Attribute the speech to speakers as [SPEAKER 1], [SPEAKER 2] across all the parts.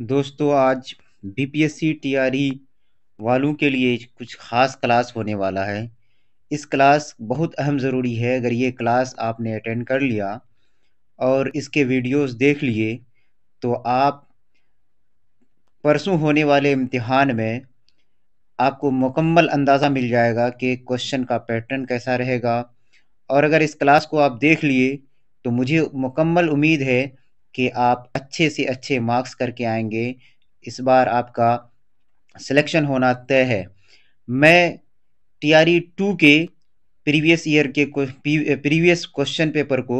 [SPEAKER 1] दोस्तों आज BPSC TRE e वालों के लिए कुछ ख़ास क्लास होने वाला है इस क्लास बहुत अहम ज़रूरी है अगर ये क्लास आपने अटेंड कर लिया और इसके वीडियोस देख लिए तो आप परसों होने वाले इम्तिहान में आपको मुकम्मल अंदाज़ा मिल जाएगा कि क्वेश्चन का पैटर्न कैसा रहेगा और अगर इस क्लास को आप देख लिए तो मुझे मुकम्मल उम्मीद है कि आप अच्छे से अच्छे मार्क्स करके आएंगे इस बार आपका सिलेक्शन होना तय है मैं टी आर टू के प्रीवियस ईयर के प्रीवियस क्वेश्चन पेपर को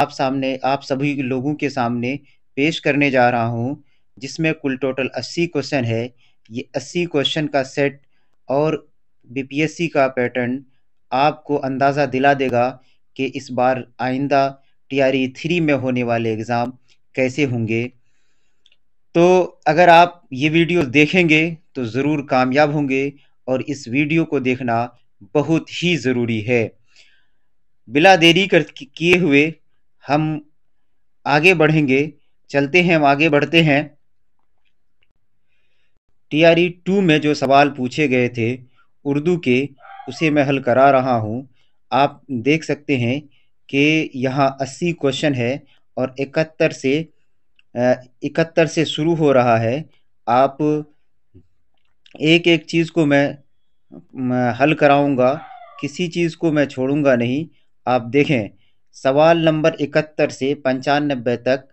[SPEAKER 1] आप सामने आप सभी लोगों के सामने पेश करने जा रहा हूँ जिसमें कुल टोटल अस्सी क्वेश्चन है ये अस्सी क्वेश्चन का सेट और बीपीएससी का पैटर्न आपको अंदाज़ा दिला देगा कि इस बार आइंदा टीआरई थ्री e में होने वाले एग्ज़ाम कैसे होंगे तो अगर आप ये वीडियो देखेंगे तो ज़रूर कामयाब होंगे और इस वीडियो को देखना बहुत ही ज़रूरी है बिला देरी कर किए हुए हम आगे बढ़ेंगे चलते हैं हम आगे बढ़ते हैं टी आर टू में जो सवाल पूछे गए थे उर्दू के उसे मैं हल करा रहा हूँ आप देख सकते हैं कि यहाँ अस्सी क्वेश्चन है और इकहत्तर से इकहत्तर से शुरू हो रहा है आप एक एक चीज़ को मैं, मैं हल कराऊंगा किसी चीज़ को मैं छोड़ूंगा नहीं आप देखें सवाल नंबर इकहत्तर से पंचानबे तक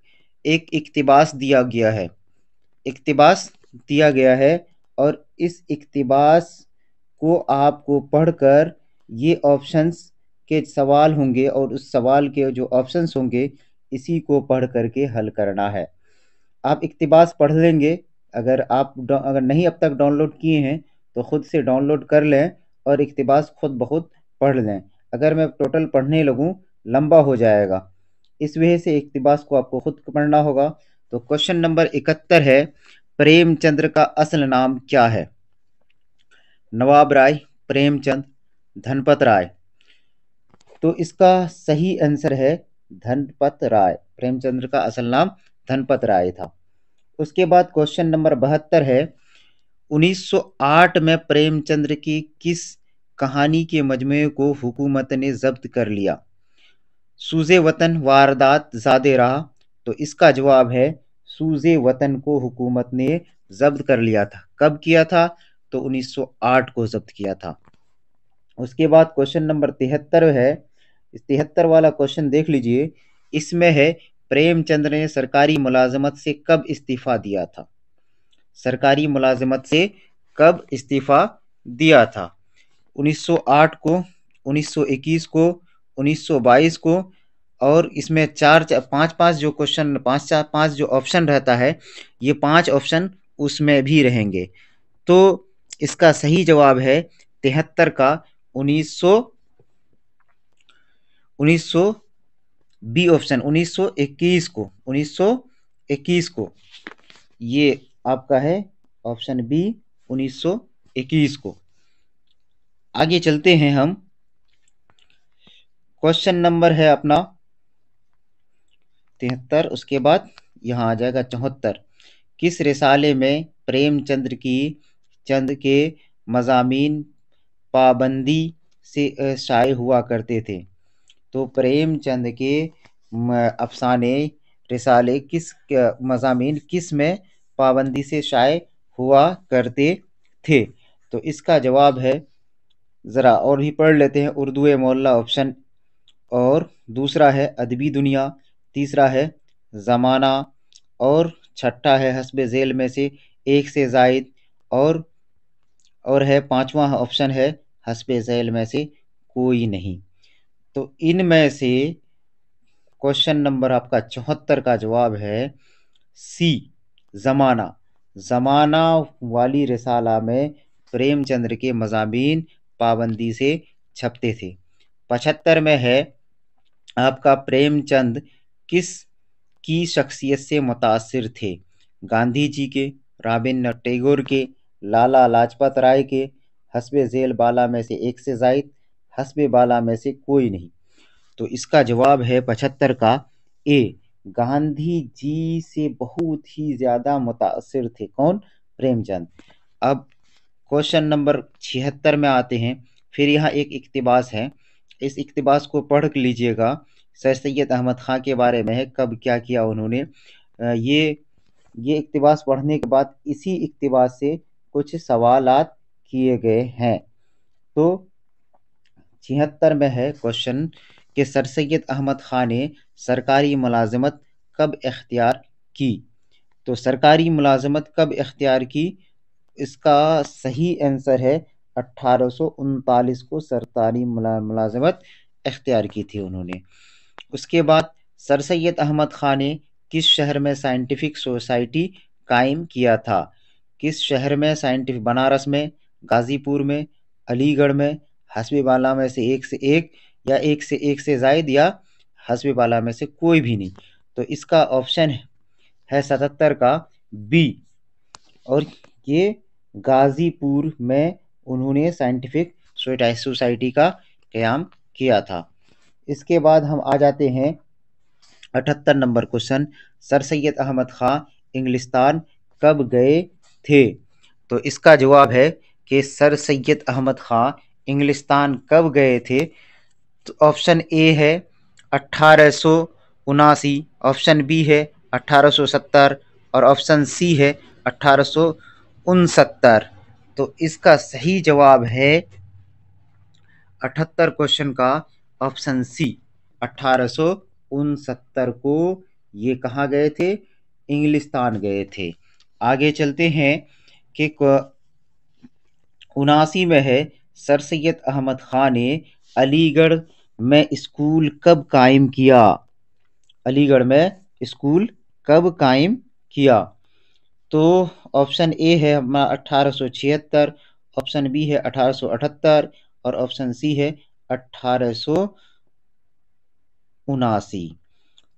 [SPEAKER 1] एक इकतबास दिया गया है इकतबास दिया गया है और इस इकतबास को आपको पढ़कर ये ऑप्शंस के सवाल होंगे और उस सवाल के जो ऑप्शंस होंगे इसी को पढ़ करके हल करना है आप इकतबास पढ़ लेंगे अगर आप अगर नहीं अब तक डाउनलोड किए हैं तो ख़ुद से डाउनलोड कर लें और इकतबास खुद बहुत पढ़ लें अगर मैं टोटल पढ़ने लगूँ लंबा हो जाएगा इस वजह से इकतबास को आपको खुद पढ़ना होगा तो क्वेश्चन नंबर इकहत्तर है प्रेमचंद्र का असल नाम क्या है नवाब राय प्रेमचंद धनपत राय तो इसका सही आंसर है धनपत राय प्रेमचंद्र का असल नाम धनपत राय था उसके बाद क्वेश्चन नंबर बहत्तर है 1908 में प्रेमचंद्र की किस कहानी के मजमू को हुकूमत ने जब्त कर लिया सूजे वतन वारदात ज़्यादा रहा तो इसका जवाब है सूजे वतन को हुकूमत ने जब्त कर लिया था कब किया था तो 1908 को जब्त किया था उसके बाद क्वेश्चन नंबर तिहत्तर है तिहत्तर वाला क्वेश्चन देख लीजिए इसमें है प्रेमचंद ने सरकारी मुलाजमत से कब इस्तीफा दिया था सरकारी मुलाजमत से कब इस्तीफा दिया था 1908 को 1921 को 1922 को और इसमें चार पांच पांच जो क्वेश्चन पांच चार पांच जो ऑप्शन रहता है ये पांच ऑप्शन उसमें भी रहेंगे तो इसका सही जवाब है तिहत्तर का 1900 उन्नीस सौ बी ऑप्शन 1921 को 1921 को ये आपका है ऑप्शन बी 1921 को आगे चलते हैं हम क्वेश्चन नंबर है अपना तिहत्तर उसके बाद यहाँ आ जाएगा चौहत्तर किस रिसाले में प्रेमचंद्र की चंद के मजामी पाबंदी से शाये हुआ करते थे तो प्रेमचंद के अफसाने रिसाले किस मजामी किस में पाबंदी से शाये हुआ करते थे तो इसका जवाब है ज़रा और भी पढ़ लेते हैं उर्दू मोल्ला ऑप्शन और दूसरा है अदबी दुनिया तीसरा है ज़माना और छठा है हसब झेल में से एक से जायद और और है पांचवा ऑप्शन है हसब झेल में से कोई नहीं तो इनमें से क्वेश्चन नंबर आपका चौहत्तर का जवाब है सी ज़माना ज़माना वाली रिसाला में प्रेमचंद्र के मजामीन पाबंदी से छपते थे पचहत्तर में है आपका प्रेमचंद किस की शख्सियत से मुतासर थे गांधी जी के राबिन्द्र टैगोर के लाला लाजपत राय के हसब जेल बाला में से एक से जायद हसब बाला में से कोई नहीं तो इसका जवाब है पचहत्तर का ए गांधी जी से बहुत ही ज़्यादा मुतासर थे कौन प्रेमचंद अब क्वेश्चन नंबर छिहत्तर में आते हैं फिर यहाँ एक इकतबास है इस इकतबास को पढ़ लीजिएगा सर सैद अहमद ख़ां के बारे में है कब क्या किया उन्होंने ये ये इकतबास पढ़ने के बाद इसी इकतबास से कुछ सवालात किए गए हैं तो छिहत्तर में है क्वेश्चन कि सर सैद अहमद ख़ान ने सरकारी मुलाजमत कब इख्तियार की तो सरकारी मुलाजमत कब इख्तियार की इसका सही आंसर है अट्ठारह को सरकारी मुलाजमत इख्तियार की थी उन्होंने उसके बाद सर सैद अहमद ख़ान ने किस शहर में साइंटिफिक सोसाइटी कायम किया था किस शहर में साइंटिफिक बनारस में गाज़ीपुर में अलीगढ़ में हसबी बाला में से एक से एक या एक से एक से जायद या हसबी बाला में से कोई भी नहीं तो इसका ऑप्शन है सतहत्तर का बी और ये गाजीपुर में उन्होंने साइंटिफिक सोसाइटी का क्याम किया था इसके बाद हम आ जाते हैं अठहत्तर number question sir Syed Ahmad Khan इंग्लिस्तान कब गए थे तो इसका जवाब है कि सर सैद अहमद ख़ां इंग्लिस्तान कब गए थे तो ऑप्शन ए है अट्ठारह उनासी ऑप्शन बी है अट्ठारह सत्तर और ऑप्शन सी है अट्ठारह उनसत्तर तो इसका सही जवाब है अठहत्तर क्वेश्चन का ऑप्शन सी अट्ठारह को ये कहाँ गए थे इंग्लिस्तान गए थे आगे चलते हैं कि उनासी में है सर सैद अहमद ख़ान ने अलीगढ़ में स्कूल कब कायम किया अलीगढ़ में स्कूल कब कायम किया तो ऑप्शन ए है हमारा अट्ठारह ऑप्शन बी है अठारह और ऑप्शन सी है अट्ठारह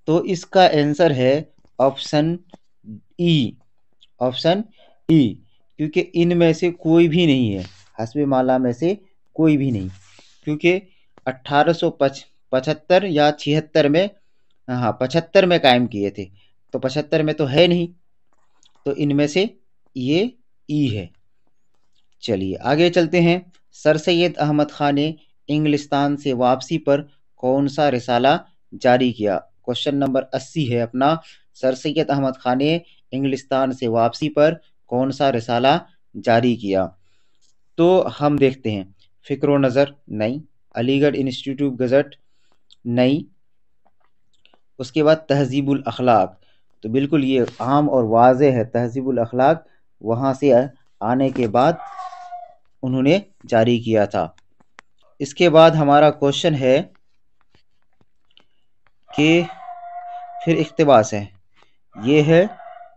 [SPEAKER 1] तो इसका आंसर है ऑप्शन ई ऑप्शन ई क्योंकि इनमें से कोई भी नहीं है हसबे माला में से कोई भी नहीं क्योंकि अट्ठारह सौ या छिहत्तर में हाँ पचहत्तर में कायम किए थे तो पचहत्तर में तो है नहीं तो इनमें से ये ई है चलिए आगे चलते हैं सर सैद अहमद ख़ान ने इंग्लिस्तान से वापसी पर कौन सा रिसाला जारी किया क्वेश्चन नंबर अस्सी है अपना सर सैद अहमद ख़ान ने इंग्लिस्तान से वापसी पर कौन सा रिसाला जारी किया तो हम देखते हैं फ़िक्र नज़र नई अलीगढ़ इंस्टीट्यूट गज़ट नई उसके बाद तहजीबुल अखलाक तो बिल्कुल ये आम और वाज है तहजीबुल अखलाक वहाँ से आने के बाद उन्होंने जारी किया था इसके बाद हमारा क्वेश्चन है कि फिर इकतबास है ये है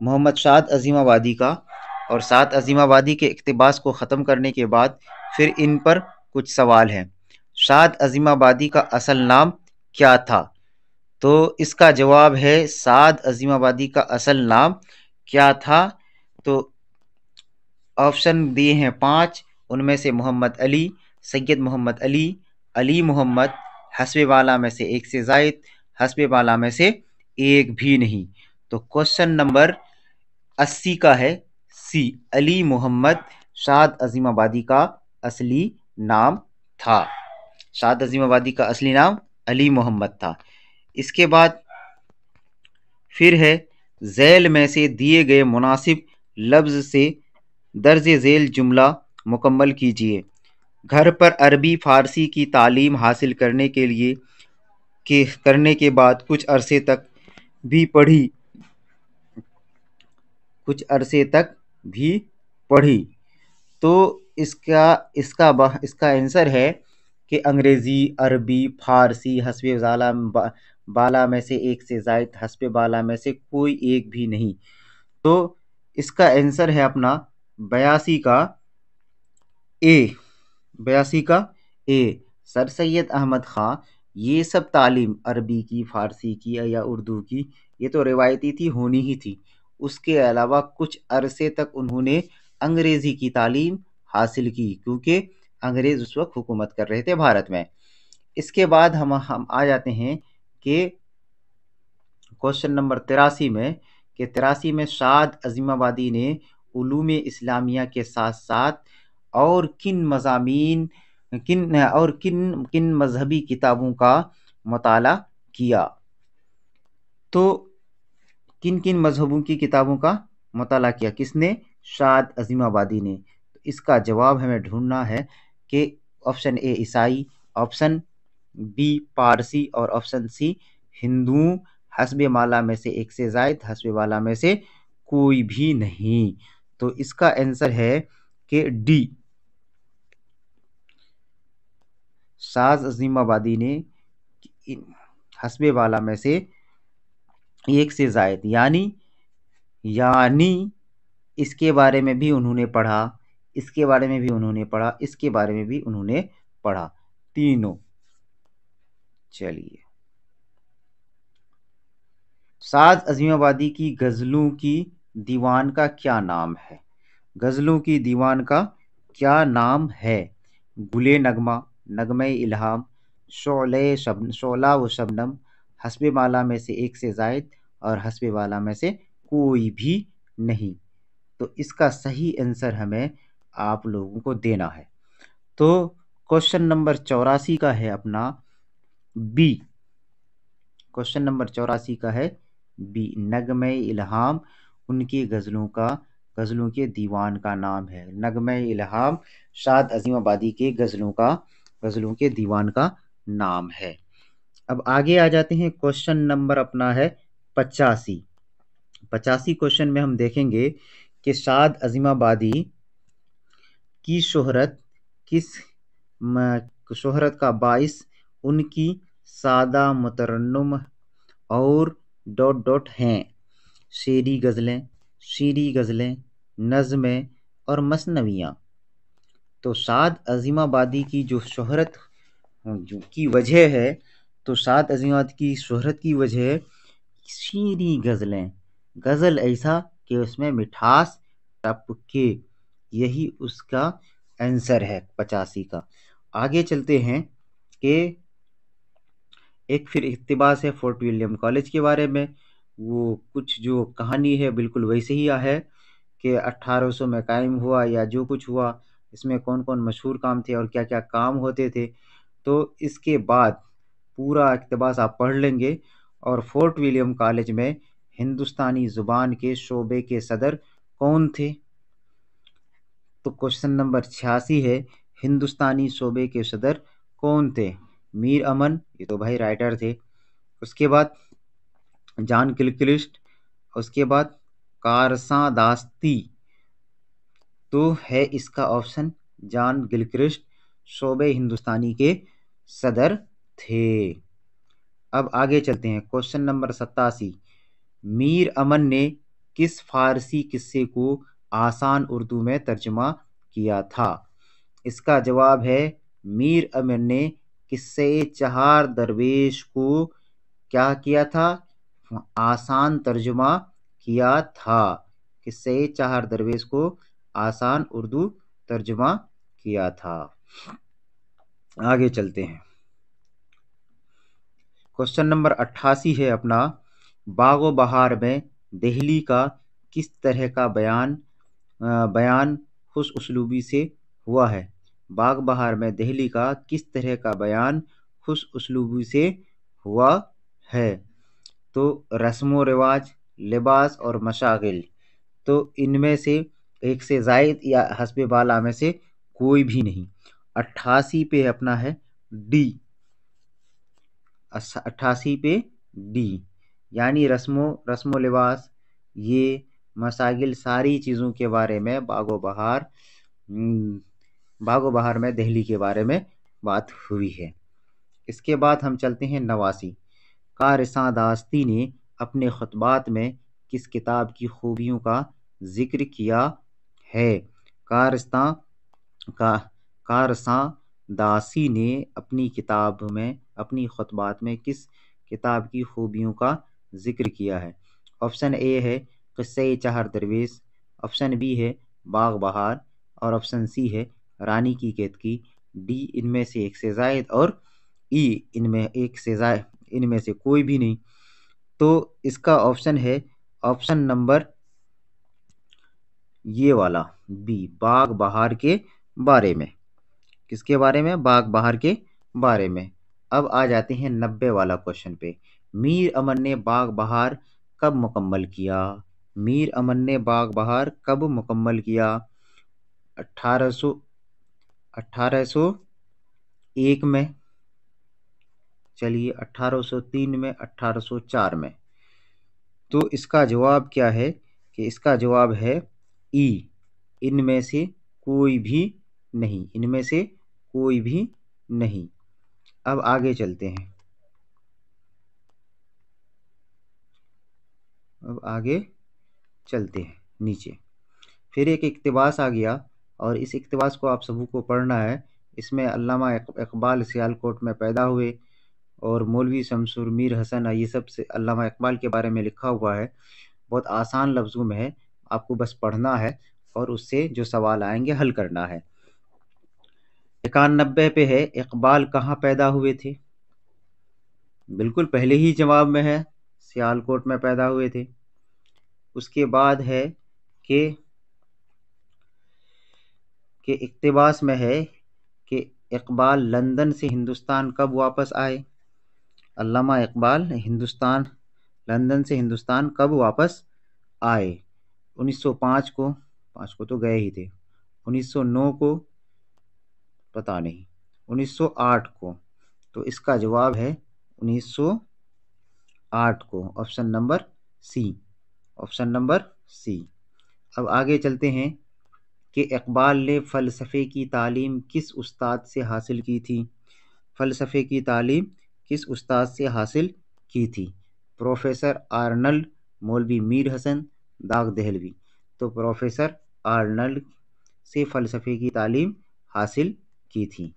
[SPEAKER 1] मोहम्मद शाद अजीमाबादी का और सात अजीमाबादी के इकतबास को ख़त्म करने के बाद फिर इन पर कुछ सवाल हैं सात अजीमाबादी का असल नाम क्या था तो इसका जवाब है सात अजीमाबादी का असल नाम क्या था तो ऑप्शन दिए हैं पाँच उनमें से मोहम्मद अली सैयद मोहम्मद अली अली मोहम्मद हसबे वाला में से एक से जायद हसबे वाला में से एक भी नहीं तो क्वेश्चन नंबर अस्सी का है सी अली मोहम्मद शाद अजीम आबादी का असली नाम था शाद आबादी का असली नाम अली मोहम्मद था इसके बाद फिर है ज़ैल में से दिए गए मुनासिब लफ्ज़ से दर्ज झेल जुमला मुकम्मल कीजिए घर पर अरबी फ़ारसी की तालीम हासिल करने के लिए के करने के बाद कुछ अरसे तक भी पढ़ी कुछ अरसे तक भी पढ़ी तो इसका इसका इसका आंसर है कि अंग्रेज़ी अरबी फ़ारसी हसब बा, बाला में से एक से जायद हसब बाला में से कोई एक भी नहीं तो इसका आंसर है अपना बयासी का ए बयासी का ए सर सैद अहमद ख़ान ये सब तालीम अरबी की फ़ारसी की या उर्दू की ये तो रिवायती थी होनी ही थी उसके अलावा कुछ अरसे तक उन्होंने अंग्रेज़ी की तालीम हासिल की क्योंकि अंग्रेज़ उस वक्त हुकूमत कर रहे थे भारत में इसके बाद हम हम आ जाते हैं कि क्वेश्चन नंबर तिरासी में कि तिरासी में शाद अजीमाबादी ने ूम इस्लामिया के साथ साथ और किन मजामी किन और किन किन मजहबी किताबों का मताला किया तो किन किन मजहबों की किताबों का मताल किया किसने शाद अजीमाबादी ने तो इसका जवाब हमें ढूंढना है कि ऑप्शन ए ईसाई ऑप्शन बी पारसी और ऑप्शन सी हिंदुओं हसब माला में से एक से जायद हसब माला में से कोई भी नहीं तो इसका आंसर है कि डी साज अजीमाबादी ने हसब वाला में से एक से ज़ायद यानी यानी इसके बारे में भी उन्होंने पढ़ा इसके बारे में भी उन्होंने पढ़ा इसके बारे में भी उन्होंने पढ़ा तीनों चलिए साज अजीमाबादी की गज़लों की दीवान का क्या नाम है गज़लों की दीवान का क्या नाम है गुले नगमा नगमे इल्हाम शोले शब शोला व शबनम हसबे वाला में से एक से जायद और हसबे वाला में से कोई भी नहीं तो इसका सही आंसर हमें आप लोगों को देना है तो क्वेश्चन नंबर चौरासी का है अपना बी क्वेश्चन नंबर चौरासी का है बी नगम इल्हाम उनके गज़लों का गज़लों के दीवान का नाम है नगम इल्हाम शाद अजीम आबादी के गज़लों का गज़लों के दीवान का नाम है अब आगे आ जाते हैं क्वेश्चन नंबर अपना है पचासी पचासी क्वेश्चन में हम देखेंगे कि शाद अजीमाबादी की शोहरत किस शोहरत का बाइस उनकी सादा मुतरनम और डॉट डॉट हैं शेरी गज़लें शेरी गज़लें नज़में और मसनवियाँ तो शाद अजीमाबादी की जो शोहरत की वजह है तो सात अजीमत की शहरत की वजह शीरी गज़लें गज़ल ऐसा कि उसमें मिठास टपके यही उसका आंसर है पचासी का आगे चलते हैं कि एक फिर इकतबास है फोर्ट विलियम कॉलेज के बारे में वो कुछ जो कहानी है बिल्कुल वैसे ही है कि 1800 में कायम हुआ या जो कुछ हुआ इसमें कौन कौन मशहूर काम थे और क्या क्या काम होते थे तो इसके बाद पूरा इकतबास आप पढ़ लेंगे और फोर्ट विलियम कॉलेज में हिंदुस्तानी ज़ुबान के शोबे के सदर कौन थे तो क्वेश्चन नंबर छियासी है हिंदुस्तानी शोबे के सदर कौन थे मीर अमन ये तो भाई राइटर थे उसके बाद जान किलकिलिस्ट उसके बाद कारसा दास्ती तो है इसका ऑप्शन जान गिलक्रिस्ट शोबे हिंदुस्तानी के सदर थे अब आगे चलते हैं क्वेश्चन नंबर सत्तासी मीर अमन ने किस फारसी किस्से को आसान उर्दू में तर्जमा किया था इसका जवाब है मीर अमन ने किस्से चहार दरवेश को क्या किया था आसान तर्जमा किया था किस्से चहार दरवेश को आसान उर्दू तर्जमा किया था आगे चलते हैं क्वेश्चन नंबर अट्ठासी है अपना बाग बहार में दिल्ली का किस तरह का बयान बयान खुश उसलूबी से हुआ है बाग बहार में दिल्ली का किस तरह का बयान खुश उसलूबी से हुआ है तो रस्म व रिवाज लिबास और मशागिल तो इनमें से एक से जायद या हसब बाला में से कोई भी नहीं अट्ठासी पे अपना है डी अट्ठासी पे डी यानी रस्मों रस्म लिबास ये मसागिल सारी चीज़ों के बारे में बागो बहार हम्म, बागो बहार में दहली के बारे में बात हुई है इसके बाद हम चलते हैं नवासी कारसा दास्ती ने अपने ख़ुतबात में किस किताब की खूबियों का जिक्र किया है कारस्तान का कारसा दासी ने अपनी किताब में अपनी ख़ुतबात में किस किताब की ख़ूबियों का ज़िक्र किया है ऑप्शन ए है क़स्से चहर दरवेश ऑप्शन बी है बाग बहार और ऑप्शन सी है रानी की कैदकी डी इनमें से एक से जायद और ई इनमें एक से जाय इनमें से कोई भी नहीं तो इसका ऑप्शन है ऑप्शन नंबर ये वाला बी बाग बहार के बारे में किसके बारे में बाग बहार के बारे में अब आ जाते हैं नब्बे वाला क्वेश्चन पे मीर अमन ने बाग बहार कब मुकम्मल किया मीर अमन ने बाग बहार कब मुकम्मल किया अठारह सौ अठारह सौ एक में चलिए अठारह सौ तीन में अठारह सौ चार में तो इसका जवाब क्या है कि इसका जवाब है ई इनमें से कोई भी नहीं इनमें से कोई भी नहीं अब आगे चलते हैं अब आगे चलते हैं नीचे फिर एक इकतबास आ गया और इस इकतबास को आप सबू को पढ़ना है इसमें अलामा इकबाल सियालकोट में पैदा हुए और मौलवी शमसुर मीर हसन ये सब से अलामा इकबाल के बारे में लिखा हुआ है बहुत आसान लफ्ज़ों में है आपको बस पढ़ना है और उससे जो सवाल आएंगे हल करना है इक्यानबे पे है इकबाल कहाँ पैदा हुए थे बिल्कुल पहले ही जवाब में है सियालकोट में पैदा हुए थे उसके बाद है कि के इकतबास में है कि इकबाल लंदन से हिंदुस्तान कब वापस आए अल्लामा इकबाल हिंदुस्तान लंदन से हिंदुस्तान कब वापस आए 1905 को पाँच को तो गए ही थे 1909 को पता नहीं 1908 को तो इसका जवाब है 1908 को option number C option number C अब आगे चलते हैं कि इकबाल ने फ़लसफ़े की तालीम किस उस्ताद से हासिल की थी फ़लसफ़े की तालीम किस उस्ताद से हासिल की थी प्रोफेसर आर्नल्ड मौलवी मीर हसन दाग दहलवी तो प्रोफेसर आर्नल्ड से फ़लसफ़े की तालीम हासिल की थी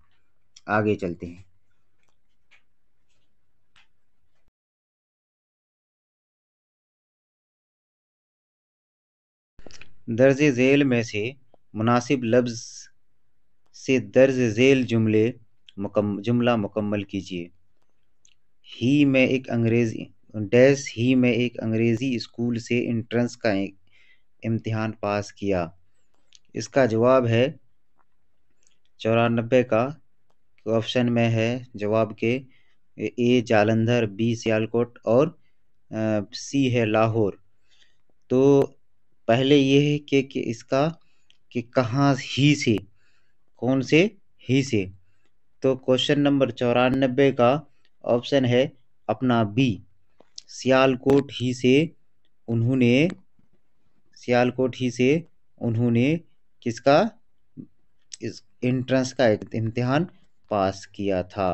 [SPEAKER 1] आगे चलते हैं दर्ज झेल में से मुनासिब लफ्ज़ से दर्ज झेल जुमले मुकम जुमला मुकम्मल कीजिए ही में एक अंग्रेज़ी डैस ही में एक अंग्रेज़ी स्कूल से इंट्रेंस का इम्तिहान पास किया इसका जवाब है चौरानबे का ऑप्शन में है जवाब के ए जालंधर बी सियालकोट और सी है लाहौर तो पहले ये है कि, कि इसका कि कहाँ ही से कौन से ही से तो क्वेश्चन नंबर चौरानबे का ऑप्शन है अपना बी सियालकोट ही से उन्होंने सियालकोट ही से उन्होंने किसका इस एंट्रेंस का इम्तिहान पास किया था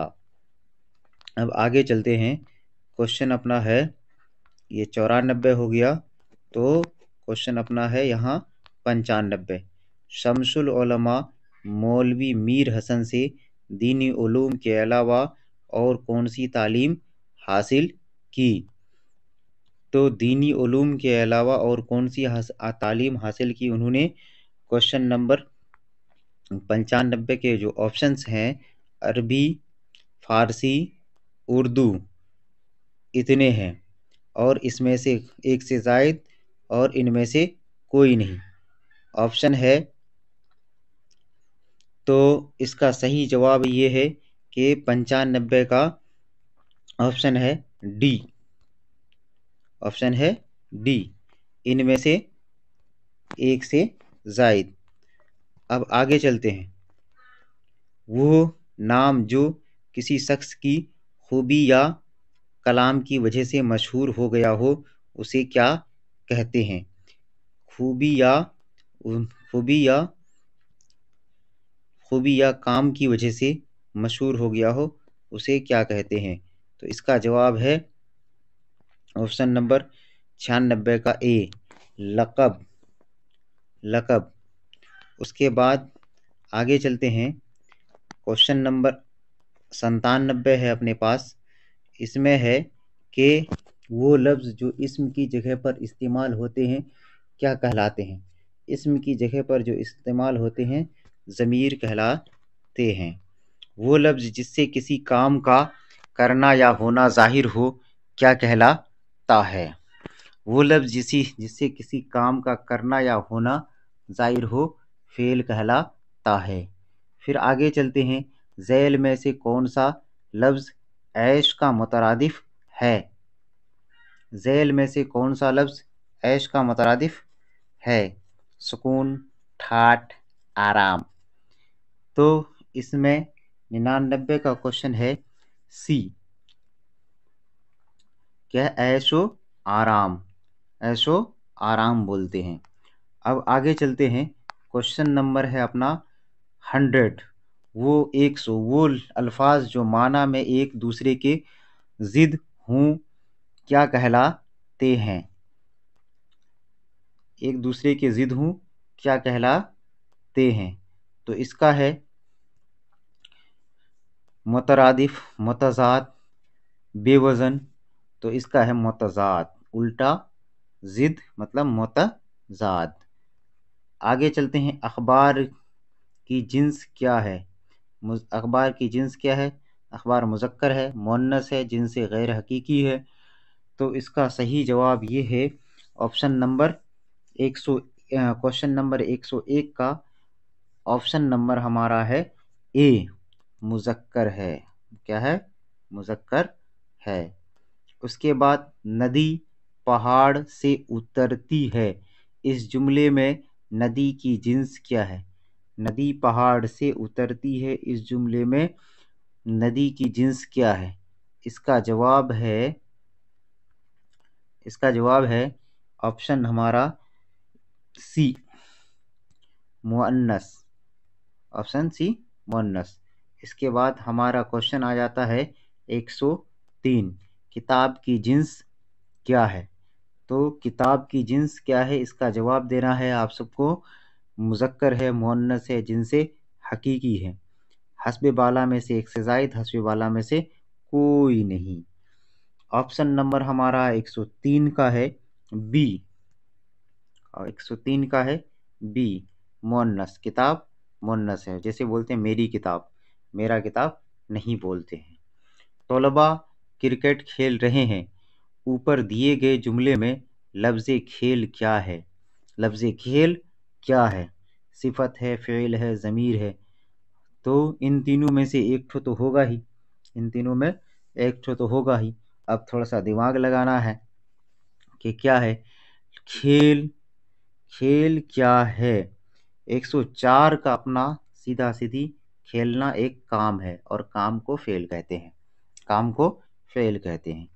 [SPEAKER 1] अब आगे चलते हैं क्वेश्चन अपना है ये चौरानबे हो गया तो क्वेश्चन अपना है यहाँ पंचानबे शमसुल मौलवी मीर हसन से दीनी ूम के अलावा और कौन सी तालीम हासिल की तो दीनी ूम के अलावा और कौन सी तालीम हासिल की उन्होंने क्वेश्चन नंबर पंचानबे के जो ऑप्शंस हैं अरबी फ़ारसी उर्दू इतने हैं और इसमें से एक से जायद और इनमें से कोई नहीं ऑप्शन है तो इसका सही जवाब ये है कि पंचानबे का ऑप्शन है डी ऑप्शन है डी इनमें से एक से जायद अब आगे चलते हैं वह नाम जो किसी शख्स की खूबी या कलाम की वजह से मशहूर हो गया हो उसे क्या कहते हैं खूबी या खूबी या खूबी या काम की वजह से मशहूर हो गया हो उसे क्या कहते हैं तो इसका जवाब है ऑप्शन नंबर छियानबे का ए लकब लकब उसके बाद आगे चलते हैं क्वेश्चन नंबर संतानबे है अपने पास इसमें है कि वो लफ्ज़ जो इसम की जगह पर इस्तेमाल होते हैं क्या कहलाते हैं इसम की जगह पर जो इस्तेमाल होते हैं ज़मीर कहलाते हैं वो लफ्ज़ जिससे किसी काम का करना या होना जाहिर हो क्या कहलाता है वो लफ्ज़ जिसी जिससे किसी काम का करना या होना जाहिर हो फ़ेल कहलाता है फिर आगे चलते हैं जैल में से कौन सा लफ्ज़ ऐश का मुतरदिफ है जैल में से कौन सा लफ्ज़ ऐश का मुतरदिफ है सुकून ठाठ आराम तो इसमें निन्यानबे का क्वेश्चन है सी क्या ऐशो आराम ऐशो आराम बोलते हैं अब आगे चलते हैं क्वेश्चन नंबर है अपना हंड्रेड वो एक सौ वो अल्फाज जो माना में एक दूसरे के ज़िद हूँ क्या कहलाते हैं एक दूसरे के ज़िद हूँ क्या कहलाते हैं तो इसका है मतरादिफ मतजाद बेवज़न तो इसका है मतजाद उल्टा ज़िद मतलब मतजाद आगे चलते हैं अखबार की जिन्स क्या है अखबार की जिन्स क्या है अखबार मुजक्कर है मोनस है जिन्स गैर हकीकी है तो इसका सही जवाब ये है ऑप्शन नंबर एक सौ क्वेश्चन नंबर एक सौ एक का ऑप्शन नंबर हमारा है ए मुजक्कर है क्या है मुजक्कर है उसके बाद नदी पहाड़ से उतरती है इस जुमले में नदी की जिन्स क्या है नदी पहाड़ से उतरती है इस जुमले में नदी की जिन्स क्या है इसका जवाब है इसका जवाब है ऑप्शन हमारा सी मुअन्नस ऑप्शन सी मुअन्नस इसके बाद हमारा क्वेश्चन आ जाता है 103 किताब की जिन्स क्या है तो किताब की जिन्स क्या है इसका जवाब देना है आप सबको मुजक्कर है मुन्नस है जिनसे हकीकी है हसब बाला में से एक से जायद हसब बाला में से कोई नहीं ऑप्शन नंबर हमारा 103 का है बी और 103 का है बी मुन्नस किताब मुन्नस है जैसे बोलते हैं मेरी किताब मेरा किताब नहीं बोलते हैं तलबा क्रिकेट खेल रहे हैं ऊपर दिए गए जुमले में लफ्ज़ खेल क्या है लफ्ज़ खेल क्या है सिफत है फ़ेल है ज़मीर है तो इन तीनों में से एक ठो तो होगा ही इन तीनों में एक ठो तो होगा ही अब थोड़ा सा दिमाग लगाना है कि क्या है खेल खेल क्या है 104 का अपना सीधा सीधी खेलना एक काम है और काम को फेल कहते हैं काम को फेल कहते हैं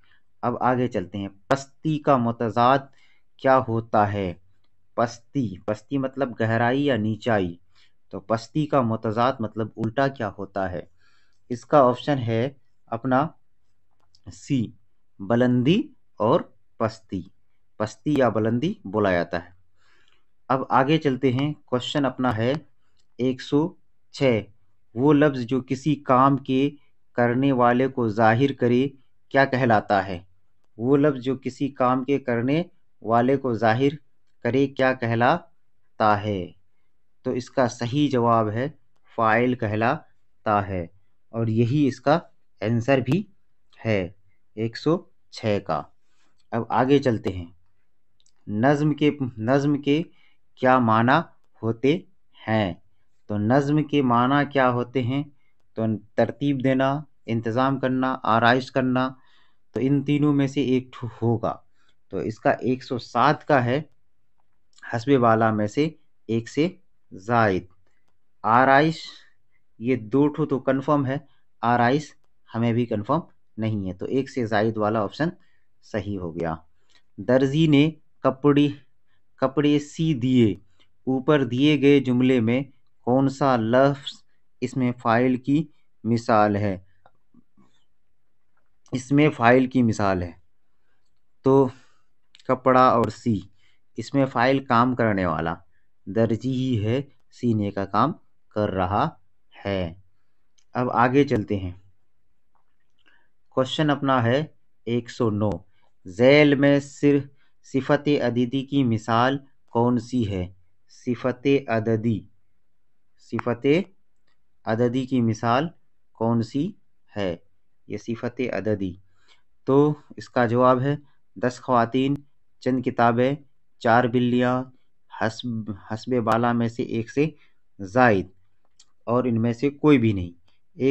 [SPEAKER 1] अब आगे चलते हैं पस्ती का मतजाद क्या होता है पस्ती पस्ती मतलब गहराई या नीचाई तो पस्ती का मतजाद मतलब उल्टा क्या होता है इसका ऑप्शन है अपना सी बुलंदी और पस्ती पस्ती या बुलंदी बोला जाता है अब आगे चलते हैं क्वेश्चन अपना है 106 वो लफ्ज़ जो किसी काम के करने वाले को जाहिर करे क्या कहलाता है वो लफ्ज़ जो किसी काम के करने वाले को ज़ाहिर करे क्या कहलाता है तो इसका सही जवाब है फ़ाइल कहलाता है और यही इसका आंसर भी है 106 का अब आगे चलते हैं नज़म के नज़म के क्या माना होते हैं तो नज़म के माना क्या होते हैं तो तरतीब देना इंतज़ाम करना आरइश करना तो इन तीनों में से एक ठू होगा तो इसका 107 का है हसबे वाला में से एक से जायद आरइश ये दो ठो तो कन्फर्म है आरइश हमें भी कन्फर्म नहीं है तो एक से जायद वाला ऑप्शन सही हो गया दर्जी ने कपड़ी कपड़े सी दिए ऊपर दिए गए जुमले में कौन सा लफ्स इसमें फ़ाइल की मिसाल है इसमें फ़ाइल की मिसाल है तो कपड़ा और सी इसमें फ़ाइल काम करने वाला दर्जी ही है सीने का काम कर रहा है अब आगे चलते हैं क्वेश्चन अपना है 109 जैल में सिर सिफत अदीदी की मिसाल कौन सी है सिफत अददी सिफत अददी की मिसाल कौन सी है ये सिफत अददी तो इसका जवाब है दस खातन चंद किताबें चार बिल्लियाँ हसब हसब बाला में से एक से जायद और इनमें से कोई भी नहीं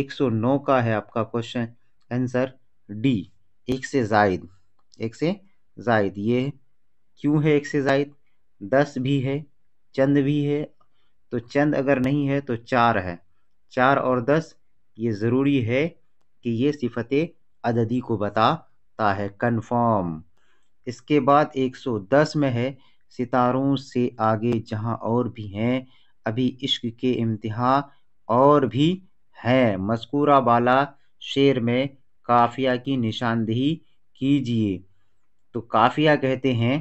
[SPEAKER 1] 109 का है आपका क्वेश्चन आंसर डी एक से जायद एक से जायद ये क्यों है एक से जायद दस भी है चंद भी है तो चंद अगर नहीं है तो चार है चार और दस ये ज़रूरी है कि ये सिफत अददी को बताता है कन्फर्म इसके बाद 110 में है सितारों से आगे जहां और भी हैं अभी इश्क के इम्तहा और भी हैं मस्कूरा बाला शेर में काफिया की निशानदेही कीजिए तो काफिया कहते हैं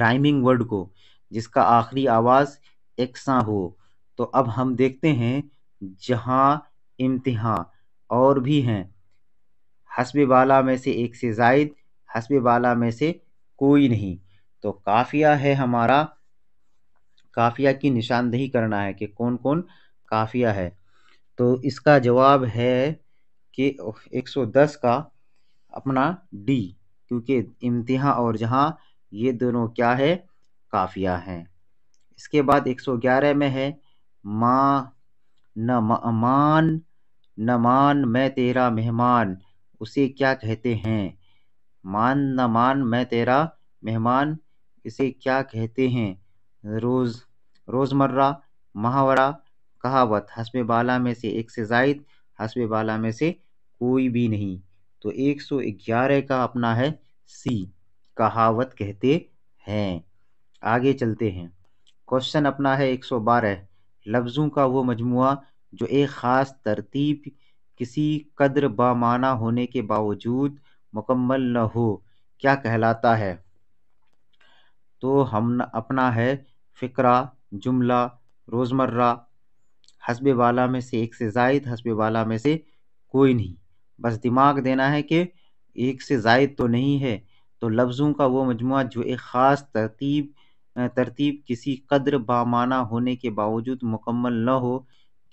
[SPEAKER 1] राइमिंग वर्ड को जिसका आखिरी आवाज़ सा हो तो अब हम देखते हैं जहाँ इम्तहा और भी हैं हसब बाला में से एक से जायद हसब बाला में से कोई नहीं तो काफ़िया है हमारा काफ़िया की निशानदेही करना है कि कौन कौन काफ़िया है तो इसका जवाब है कि 110 का अपना डी क्योंकि इम्तिहा और जहाँ ये दोनों क्या है काफ़िया हैं इसके बाद 111 में है माँ न मान न मान मैं तेरा मेहमान उसे क्या कहते हैं मान न मान मैं तेरा मेहमान इसे क्या कहते हैं रोज़ रोज़मर्रा महावरा कहावत हसब बाला में से एक से जायद हसब बाला में से कोई भी नहीं तो 111 का अपना है सी कहावत कहते हैं आगे चलते हैं क्वेश्चन अपना है 112 लफ्ज़ों का वो मजमुआ जो एक ख़ास तरतीब किसी कदर बामाना होने के बावजूद मुकम्मल न हो क्या कहलाता है तो हम अपना है फ़िक्रा जुमला रोज़मर्रा हसब वाला में से एक से जायद हसब वाला में से कोई नहीं बस दिमाग देना है कि एक से जायद तो नहीं है तो लफ्ज़ों का वो मजमु जो एक ख़ास तरतीब तरतीब किसी कदर बामाना होने के बावजूद मुकम्मल न हो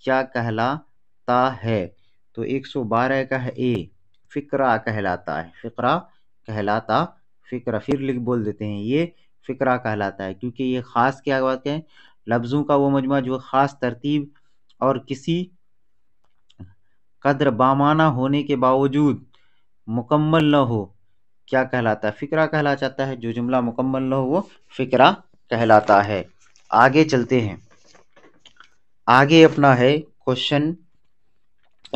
[SPEAKER 1] क्या कहलाता है तो 112 का है ए फ़िक्रा कहलाता है फ़िक्रा कहलाता फ़िक्रा फिर लिख बोल देते हैं ये फ़िक्रा कहलाता है क्योंकि ये ख़ास क्या बात कहें लफ्ज़ों का वो मजमा जो ख़ास तरतीब और किसी कदर बामाना होने के बावजूद मुकम्मल न हो क्या कहलाता है फ़िक्रा कहला जाता है जो जुमला मुकम्मल न हो वो फ़िक्रा कहलाता है आगे चलते हैं आगे अपना है क्वेश्चन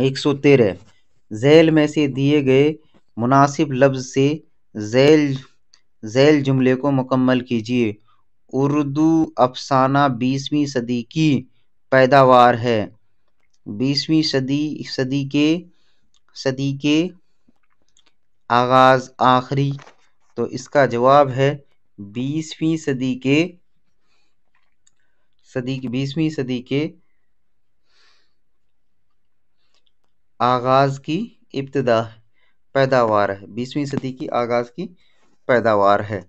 [SPEAKER 1] एक सौ तेरह ज़ैल में से दिए गए मुनासिब लफ्ज़ से झैल झैल जुमले को मुकम्मल कीजिए उर्दू अफसाना बीसवीं सदी की पैदावार है बीसवीं सदी सदी के सदी के आगाज़ आखिरी तो इसका जवाब है बीसवीं सदी के सदी की बीसवीं सदी के आगाज़ की इब्तदा पैदावार है बीसवीं सदी की आगाज़ की पैदावार है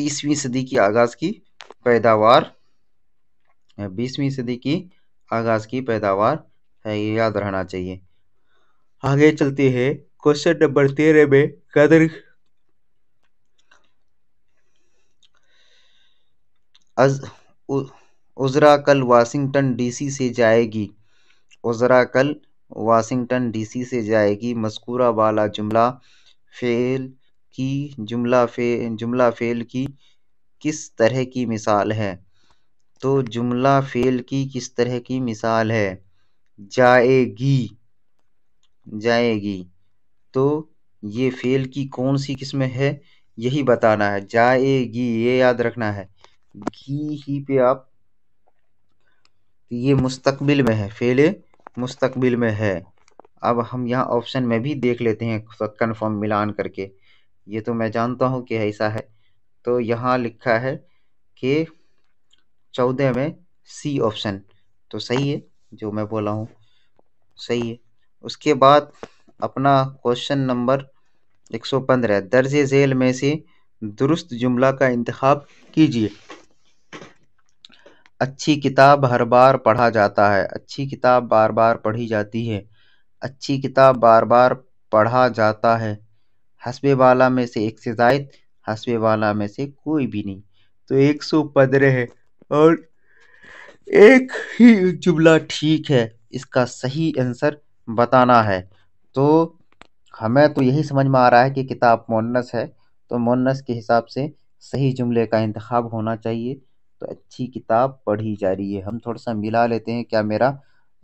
[SPEAKER 1] बीसवीं सदी की आगाज़ की पैदावार बीसवीं सदी की आगाज़ की पैदावार है ये याद रहना चाहिए आगे चलते हैं क्वेश्चन नंबर तेरह में कदर अज उज़रा कल वाशिंगटन डीसी से जाएगी उज़रा कल वाशिंगटन डीसी से जाएगी मस्कूरा वाला जुमला फेल की जुमला फे जुमला फेल की किस तरह की मिसाल है तो जुमला फेल की किस तरह की मिसाल है जाएगी जाएगी तो ये फेल की कौन सी किस्म है यही बताना है जाएगी ये याद रखना है घी ही पे आप तो ये मुस्तकबिल में है फेले मुस्तकबिल में है अब हम यहाँ ऑप्शन में भी देख लेते हैं कन्फर्म मिलान करके ये तो मैं जानता हूँ कि ऐसा है तो यहाँ लिखा है कि चौदह में सी ऑप्शन तो सही है जो मैं बोला हूँ सही है उसके बाद अपना क्वेश्चन नंबर 115 दर्ज झेल में से दुरुस्त जुमला का इंतखब कीजिए अच्छी किताब हर बार पढ़ा जाता है अच्छी किताब बार बार पढ़ी जाती है अच्छी किताब बार बार पढ़ा जाता है हसबे वाला में से एक से जायद हसबे वाला में से कोई भी नहीं तो एक सौ पंद्रह है और एक ही जुमला ठीक है इसका सही आंसर बताना है तो हमें तो यही समझ में आ रहा है कि किताब मोनस है तो मोनस के हिसाब से सही जुमले का इंतख्य होना चाहिए तो अच्छी किताब पढ़ी जा रही है हम थोड़ा सा मिला लेते हैं क्या मेरा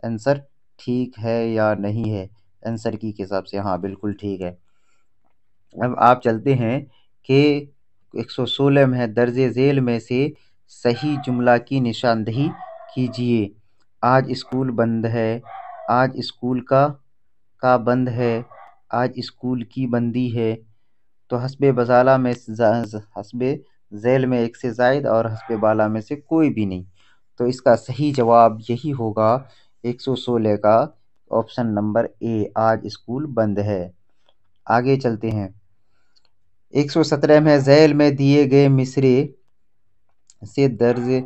[SPEAKER 1] आंसर ठीक है या नहीं है आंसर की के हिसाब से हाँ बिल्कुल ठीक है अब आप चलते हैं कि 116 में दर्ज झेल में से सही जुमला की निशानदही कीजिए आज स्कूल बंद है आज स्कूल का का बंद है आज स्कूल की बंदी है तो हसब बजाला में हसब झैल में एक से जायद और हसब बाला में से कोई भी नहीं तो इसका सही जवाब यही होगा एक सौ सोलह का ऑप्शन नंबर ए आज स्कूल बंद है आगे चलते हैं एक सौ सत्रह में झैल में दिए गए मिसरे से दर्ज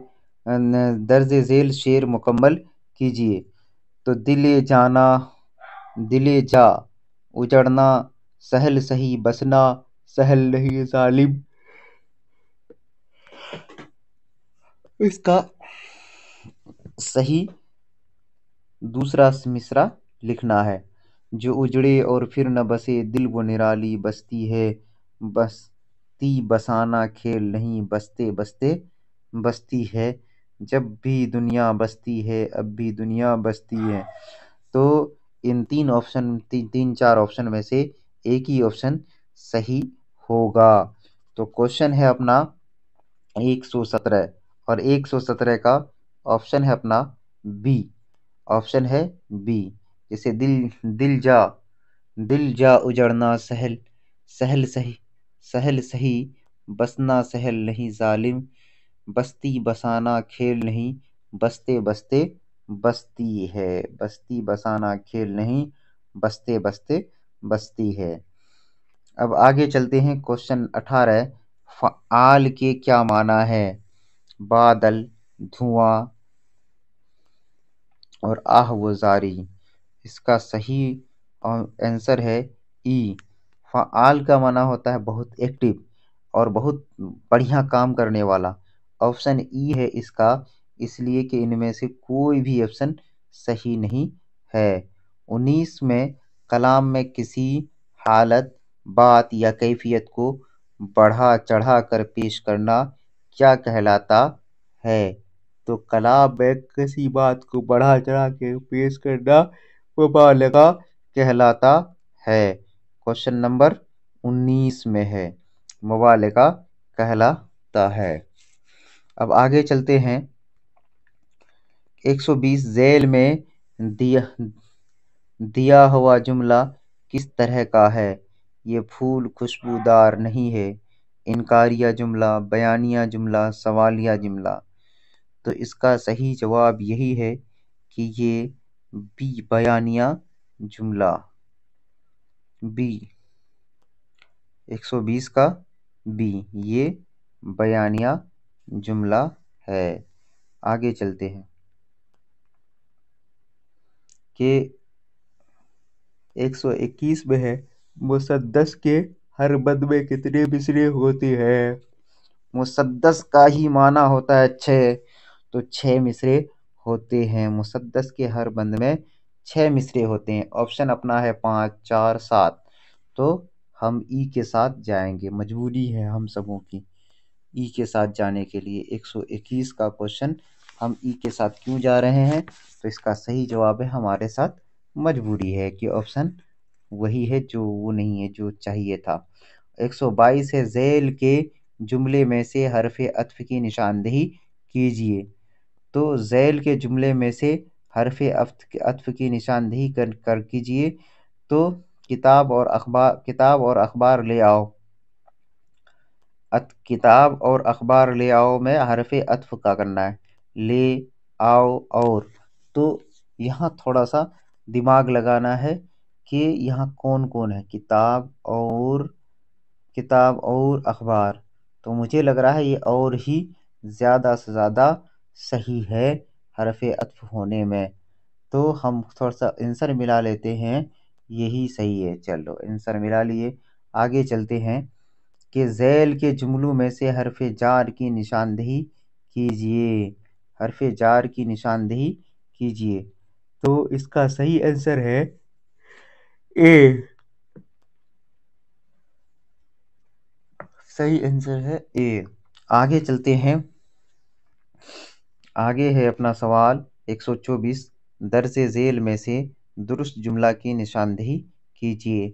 [SPEAKER 1] दर्ज झेल शेर मुकम्मल कीजिए तो दिले जाना दिले जा उजड़ना सहल सही बसना सहल नहीं जालिम तो इसका सही दूसरा मिसरा लिखना है जो उजड़े और फिर न बसे दिल वो निराली बस्ती है बस्ती बसाना खेल नहीं बसते बसते बसती है जब भी दुनिया बसती है अब भी दुनिया बसती है तो इन तीन ऑप्शन ती, तीन चार ऑप्शन में से एक ही ऑप्शन सही होगा तो क्वेश्चन है अपना एक सौ सत्रह और एक सौ सत्रह का ऑप्शन है अपना बी ऑप्शन है बी जैसे दिल दिल जा दिल जा उजड़ना सहल सहल सही सहल सही बसना सहल नहीं जालिम बस्ती बसाना खेल नहीं बसते बसते बस्ती है बस्ती बसाना खेल नहीं बसते बसते बस्ती है अब आगे चलते हैं क्वेश्चन अठारह फ़ाल के क्या माना है बादल धुआँ और आह वो ज़ारी इसका सही आंसर है ई फ़ाल हाँ, का माना होता है बहुत एक्टिव और बहुत बढ़िया काम करने वाला ऑप्शन ई है इसका इसलिए कि इनमें से कोई भी ऑप्शन सही नहीं है उन्नीस में कलाम में किसी हालत बात या कैफियत को बढ़ा चढ़ा कर पेश करना क्या कहलाता है तो कला में किसी बात को बढ़ा चढ़ा के पेश करना मुबालगा कहलाता है क्वेश्चन नंबर उन्नीस में है मुबालगा कहलाता है अब आगे चलते हैं 120 जेल में दिया दिया हुआ जुमला किस तरह का है ये फूल खुशबूदार नहीं है इनकारिया जुमला बयानिया जुमला सवालिया जुमला तो इसका सही जवाब यही है कि ये बी बयानिया जुमला बी 120 का बी ये बयानिया जुमला है आगे चलते हैं कि 121 में है मुसदस के हर बद में कितने मिसरे होते हैं मुसद्दस का ही माना होता है छः तो छः मिसरे होते हैं मुसद्दस के हर बंद में छः मिसरे होते हैं ऑप्शन अपना है पाँच चार सात तो हम ई के साथ जाएंगे मजबूरी है हम सबों की ई के साथ जाने के लिए 121 का क्वेश्चन हम ई के साथ क्यों जा रहे हैं तो इसका सही जवाब है हमारे साथ मजबूरी है कि ऑप्शन वही है जो वो नहीं है जो चाहिए था एक सौ बाईस है जेल के जुमले में से हरफ अतफ़ की निशानदेही कीजिए तो जेल के जुमले में से हरफ अतफ़ की निशानदेही कर कर कीजिए तो किताब और अखबार किताब और अखबार ले आओ अत, किताब और अखबार ले आओ में हरफ अतफ़ का करना है ले आओ और तो यहाँ थोड़ा सा दिमाग लगाना है कि यहाँ कौन कौन है किताब और किताब और अखबार तो मुझे लग रहा है ये और ही ज़्यादा से ज़्यादा सही है हरफ अतफ होने में तो हम थोड़ा सा आंसर मिला लेते हैं यही सही है चलो आंसर मिला लिए आगे चलते हैं कि जैल के जुमलों में से हरफ जार की निशानदेही कीजिए हरफ जार की निशानदेही कीजिए तो इसका सही आंसर है ए सही आंसर है ए आगे चलते हैं आगे है अपना सवाल 124 दर्ज झेल में से दुरुस्त जुमला की निशानदेही कीजिए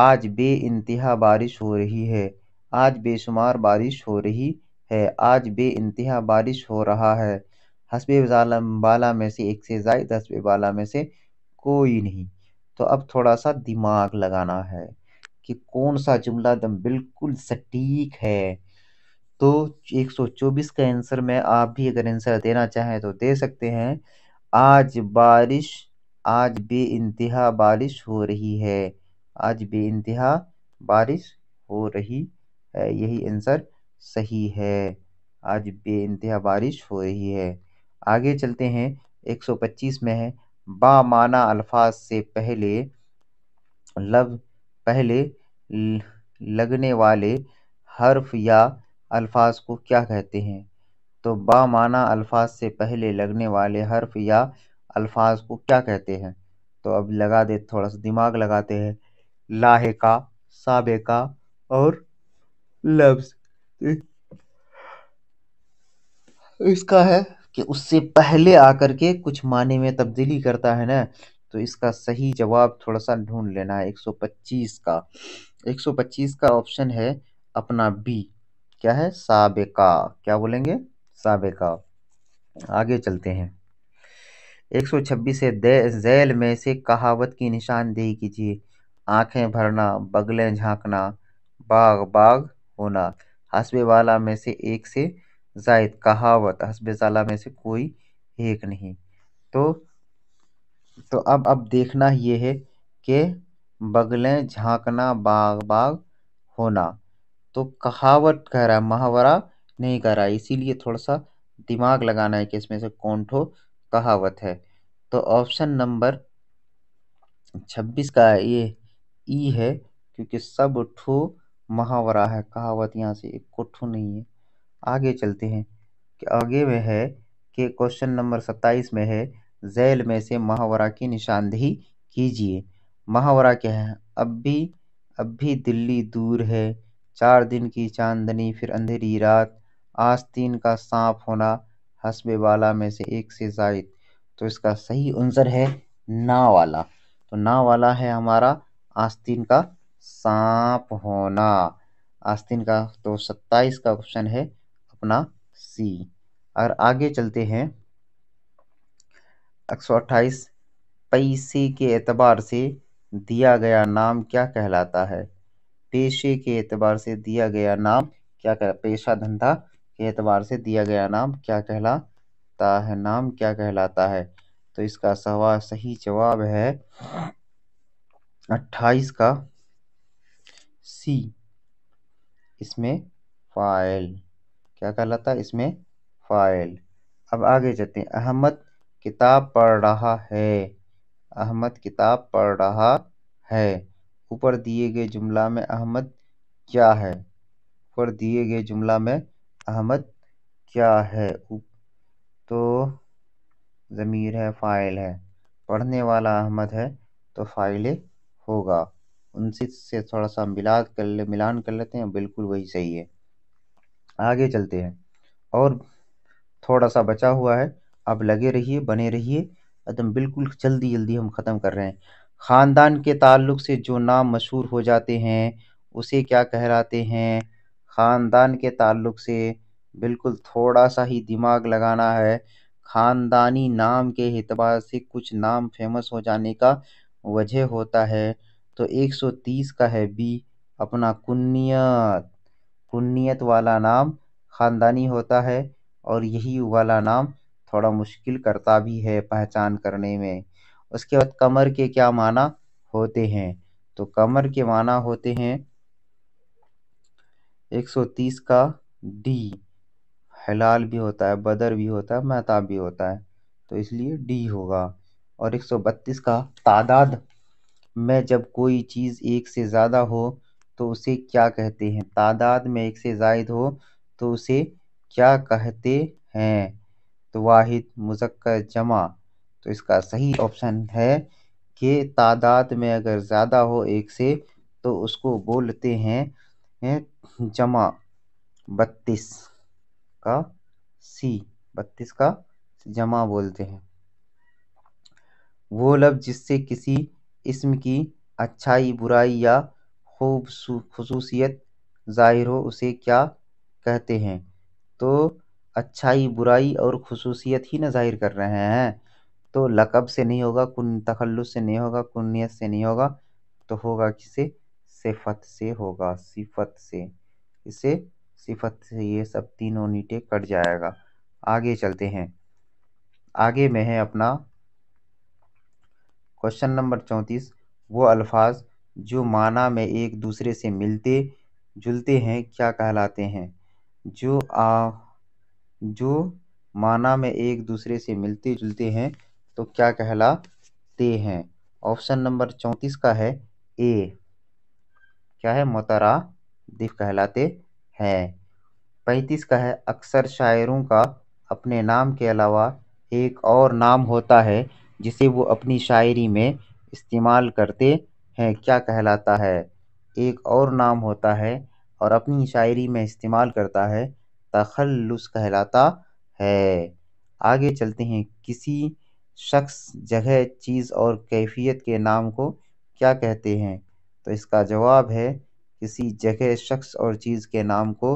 [SPEAKER 1] आज बे इंतहा बारिश हो रही है आज बेशुमार बारिश हो रही है आज बे इंतहा बारिश हो रहा है हसबे बाला में से एक से जायद हसबे बाला में से कोई नहीं तो अब थोड़ा सा दिमाग लगाना है कि कौन सा जुमला एकदम बिल्कुल सटीक है तो 124 का आंसर में आप भी अगर आंसर देना चाहें तो दे सकते हैं आज बारिश आज बे इंतहा बारिश हो रही है आज बे इंतहा बारिश हो रही है यही आंसर सही है आज बे इंतहा बारिश हो रही है आगे चलते हैं 125 में है बामाना अल्फाज से पहले लव पहले लगने वाले हर्फ या अल्फाज को क्या कहते हैं तो बामाना अल्फाज से पहले लगने वाले हर्फ या अल्फाज को क्या कहते हैं तो अब लगा दे थोड़ा सा दिमाग लगाते हैं लाहेका का और लफ्ज़ इसका है कि उससे पहले आकर के कुछ माने में तब्दीली करता है ना तो इसका सही जवाब थोड़ा सा ढूंढ लेना है 125 का 125 का ऑप्शन है अपना बी क्या है साबिका क्या बोलेंगे साबिका आगे चलते हैं 126 है जैल में से कहावत की निशानदेही कीजिए आंखें भरना बगलें झांकना बाग बाग होना हसबे वाला में से एक से जायद कहावत हसब ज़ाला में से कोई एक नहीं तो तो अब अब देखना ये है कि बगलें झांकना बाग बाग होना तो कहावत कह रहा है महावरा नहीं कह रहा है इसीलिए थोड़ा सा दिमाग लगाना है कि इसमें से कौन ठो कहावत है तो ऑप्शन नंबर छब्बीस का ये ई है क्योंकि सब ठो महावरा है कहावत यहाँ से एक को ठो नहीं है आगे चलते हैं कि आगे वह है कि क्वेश्चन नंबर सत्ताईस में है जैल में से महावरा की निशानदेही कीजिए महावरा क्या है अब भी अब भी दिल्ली दूर है चार दिन की चांदनी फिर अंधेरी रात आस्तीन का सांप होना हसबे वाला में से एक से जायद तो इसका सही आंसर है ना वाला तो ना वाला है हमारा आस्तीन का सांप होना आस्तीन का तो सत्ताईस का ऑप्शन है अपना सी और आगे चलते हैं एक पैसे के एतबार से दिया गया नाम क्या कहलाता है पेशे के एतबार से दिया गया नाम क्या कह पेशा धंधा के एतबार से दिया गया नाम क्या कहलाता है नाम क्या कहलाता है तो इसका सवाल सही जवाब है अट्ठाईस का सी इसमें फाइल क्या कहलाता है इसमें फ़ाइल अब आगे चलते हैं अहमद किताब पढ़ रहा है अहमद किताब पढ़ रहा है ऊपर दिए गए जुमला में अहमद क्या है ऊपर दिए गए जुमला में अहमद क्या है तो ज़मीर है फ़ाइल है पढ़ने वाला अहमद है तो फ़ाइल होगा उनसे से थोड़ा सा मिला कर ले मिलान कर लेते हैं बिल्कुल वही सही है आगे चलते हैं और थोड़ा सा बचा हुआ है आप लगे रहिए बने रहिए एकदम बिल्कुल जल्दी जल्दी हम ख़त्म कर रहे हैं ख़ानदान के ताल्लुक से जो नाम मशहूर हो जाते हैं उसे क्या कहलाते हैं ख़ानदान के ताल्लुक से बिल्कुल थोड़ा सा ही दिमाग लगाना है ख़ानदानी नाम के अतबार से कुछ नाम फेमस हो जाने का वजह होता है तो 130 का है बी अपना कुन्नियत कुन्नीत वाला नाम ख़ानदानी होता है और यही वाला नाम थोड़ा मुश्किल करता भी है पहचान करने में उसके बाद कमर के क्या माना होते हैं तो कमर के माना होते हैं 130 का डी हलाल भी होता है बदर भी होता है मेहताब भी होता है तो इसलिए डी होगा और 132 का तादाद में जब कोई चीज़ एक से ज़्यादा हो तो उसे क्या कहते हैं तादाद में एक से जायद हो तो उसे क्या कहते हैं तो वाहिद मुजक्कर जमा तो इसका सही ऑप्शन है कि तादाद में अगर ज़्यादा हो एक से तो उसको बोलते हैं, हैं जमा बत्तीस का सी बत्तीस का जमा बोलते हैं वो लफ्ज़ जिससे किसी इसम की अच्छाई बुराई या खूब खसूसियत ज़ाहिर हो उसे क्या कहते हैं तो अच्छाई बुराई और खसूसियत ही ना ज़ाहिर कर रहे हैं तो लक़ब से नहीं होगा कुन तखल्लुस से नहीं होगा कुनियत से नहीं होगा तो होगा किसे सिफत से होगा सिफत से इसे सिफत से ये सब तीनों नीटे कट जाएगा आगे चलते हैं आगे में है अपना क्वेश्चन नंबर चौंतीस वो अल्फाज जो माना में एक दूसरे से मिलते जुलते हैं क्या कहलाते हैं जो आ जो माना में एक दूसरे से मिलते जुलते हैं तो क्या कहलाते हैं ऑप्शन नंबर चौंतीस का है ए क्या है मोतरा मोतरादिफ कहलाते हैं पैंतीस का है अक्सर शायरों का अपने नाम के अलावा एक और नाम होता है जिसे वो अपनी शायरी में इस्तेमाल करते है क्या कहलाता है एक और नाम होता है और अपनी शायरी में इस्तेमाल करता है तख़ल्लुस कहलाता है आगे चलते हैं किसी शख्स जगह चीज़ और कैफियत के नाम को क्या कहते हैं तो इसका जवाब है किसी जगह शख्स और चीज़ के नाम को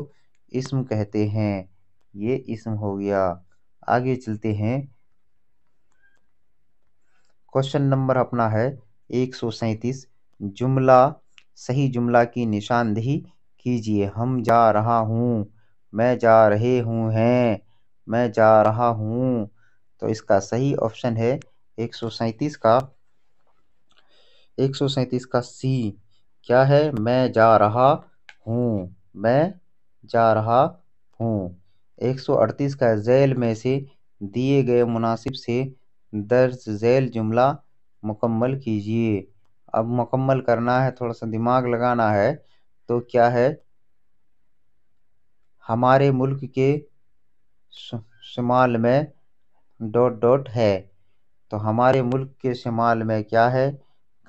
[SPEAKER 1] इसम कहते हैं ये इसम हो गया आगे चलते हैं क्वेश्चन नंबर अपना है एक सौ सैंतीस जुमला सही जुमला की निशानदेही कीजिए हम जा रहा हूँ मैं जा रहे हूँ हैं मैं जा रहा हूँ तो इसका सही ऑप्शन है एक सौ सैंतीस का एक सौ सैंतीस का सी क्या है मैं जा रहा हूँ मैं जा रहा हूँ एक सौ अड़तीस का जेल में से दिए गए मुनासिब से दर्ज झैल जुमला मुकम्मल कीजिए अब मुकम्मल करना है थोड़ा सा दिमाग लगाना है तो क्या है हमारे मुल्क के शुमाल में डॉट डॉट है तो हमारे मुल्क के शुमाल में क्या है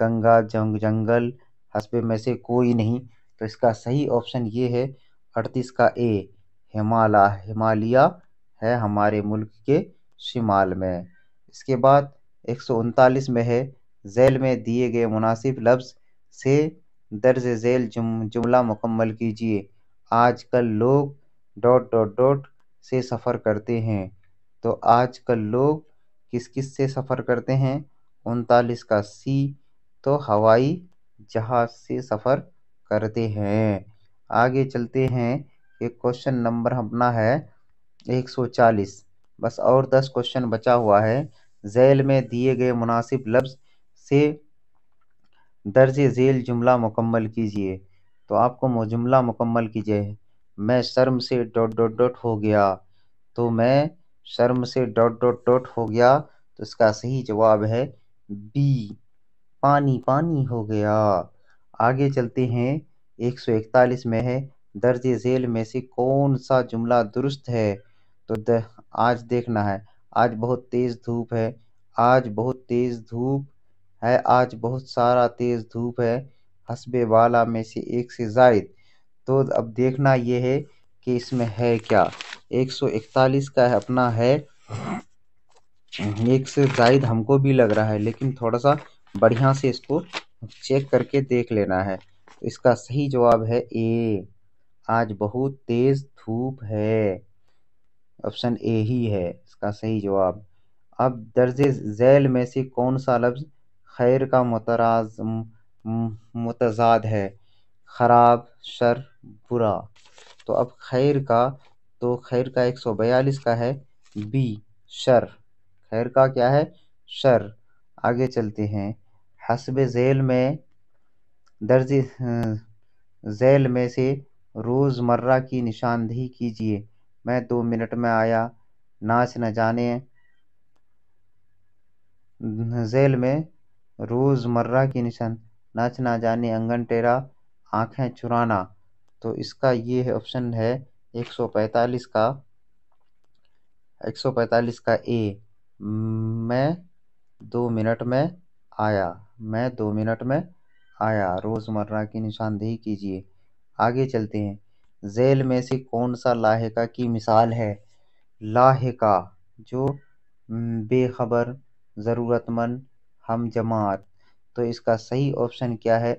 [SPEAKER 1] गंगा जंग जंगल हसबे में से कोई नहीं तो इसका सही ऑप्शन ये है अड़तीस का ए हिमालय हिमालिया है हमारे मुल्क के शिमाल में इसके बाद एक में है झैल में दिए गए मुनासिब लफ्ज़ से दर्ज झैल जुमला मुकम्मल कीजिए आज कल लोग डॉट डॉट डॉट से सफ़र करते हैं तो आज कल लोग किस किस से सफ़र करते हैं उनतालीस का सी तो हवाई जहाज़ से सफ़र करते हैं आगे चलते हैं कि क्वेश्चन नंबर अपना है एक सौ चालीस बस और दस क्वेश्चन बचा हुआ है झैल में दिए गए मुनासिब लफ्ज़ से दर्ज झेल जुमला मुकम्मल कीजिए तो आपको जुमला मुकम्मल कीजिए मैं शर्म से डॉट डॉट डॉट हो गया तो मैं शर्म से डॉट डॉट डॉट हो गया तो इसका सही जवाब है बी पानी पानी हो गया आगे चलते हैं एक सौ इकतालीस में है दर्ज झेल में से कौन सा जुमला दुरुस्त है तो द, आज देखना है आज बहुत तेज़ धूप है आज बहुत तेज़ धूप है आज बहुत सारा तेज़ धूप है हसबे वाला में से एक से जायद तो अब देखना ये है कि इसमें है क्या एक सौ इकतालीस का है अपना है एक से जायद हमको भी लग रहा है लेकिन थोड़ा सा बढ़िया से इसको चेक करके देख लेना है तो इसका सही जवाब है ए आज बहुत तेज़ धूप है ऑप्शन ए ही है इसका सही जवाब अब दर्ज जैल में से कौन सा लफ्ज़ खैर का मतराज मुतजाद है ख़राब शर बुरा तो अब खैर का तो खैर का एक सौ बयालीस का है बी शर खैर का क्या है शर आगे चलते हैं हसब झेल में दर्ज झेल में से रोज़मर्रा की निशानदेही कीजिए मैं दो मिनट में आया नाच न जाने जेल में रोज़मर्रा की निशान नाच ना जाने अंगन टेरा आँखें चुराना तो इसका ये है ऑप्शन है एक सौ का एक सौ का ए मैं दो मिनट में आया मैं दो मिनट में आया रोज़मर्रा की निशानदेही कीजिए आगे चलते हैं जेल में से कौन सा लाहिका की मिसाल है लाहिका जो बेखबर ज़रूरतमंद जमात तो इसका सही ऑप्शन क्या है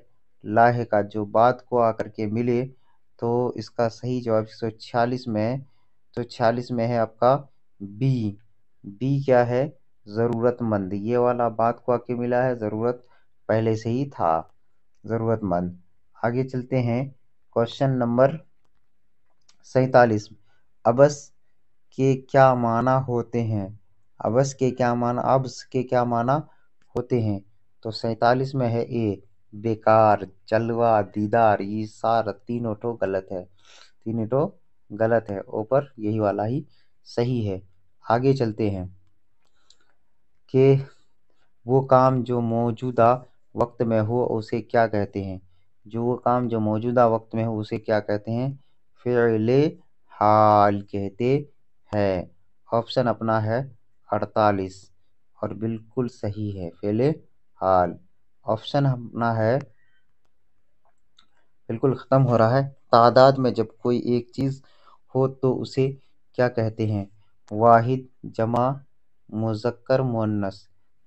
[SPEAKER 1] लाहे का जो बात को आकर के मिले तो इसका सही जवाब एक सौ छियालीस में है तो छियालीस में है आपका बी बी क्या है ज़रूरतमंद ये वाला बात को आके मिला है ज़रूरत पहले से ही था ज़रूरतमंद आगे चलते हैं क्वेश्चन नंबर सैतालीस अबस के क्या माना होते हैं अबस के क्या माना अब्स के क्या माना होते हैं तो सैतालीस में है ए बेकार जलवा दीदार ये सारा तीनों ठो तो गलत है तीनों ठो तो गलत है ऊपर यही वाला ही सही है आगे चलते हैं कि वो काम जो मौजूदा वक्त में हो उसे क्या कहते हैं जो वो काम जो मौजूदा वक्त में हो उसे क्या कहते हैं फेले हाल कहते हैं ऑप्शन अपना है अड़तालीस और बिल्कुल सही है हाल ऑप्शन अपना है बिल्कुल ख़त्म हो रहा है तादाद में जब कोई एक चीज़ हो तो उसे क्या कहते हैं वाहिद जमा मुजक्कर मुन्नस